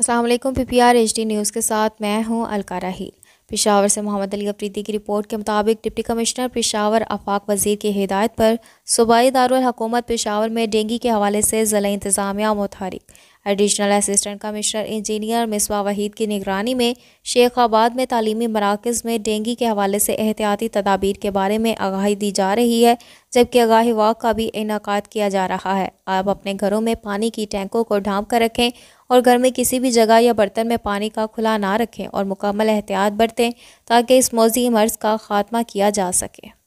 Aslam P P R H D news के साथ मैं हूं अलका राहील पेशावर से मोहम्मद अली अफरीदी की रिपोर्ट के मुताबिक डिप्टी कमिश्नर पेशावर आफाक वजीर की हिदायत पर सूबाई दारकूमत पेशावर में डेंगी के हवाले से ज़िला इंतज़ामिया मुतहरिक additional assistant commissioner engineer Misbah Waheed की निगरानी में शेखाबाद में तालीमी मराकज़ में डेंगी के हवाले से एहतियाती तदाबीर के बारे में आगाही दी जा रही है जबकि आगाही वाक का भी इनका किया जा रहा है आप अपने घरों में पानी की टैंकों को ढांप कर रखें और घर में किसी भी जगह या बर्तन में पानी का खुला ना रखें और मुकम्मल एहतियात बरतें ताकि इस मौजी मर्ज़ का खात्मा किया जा सके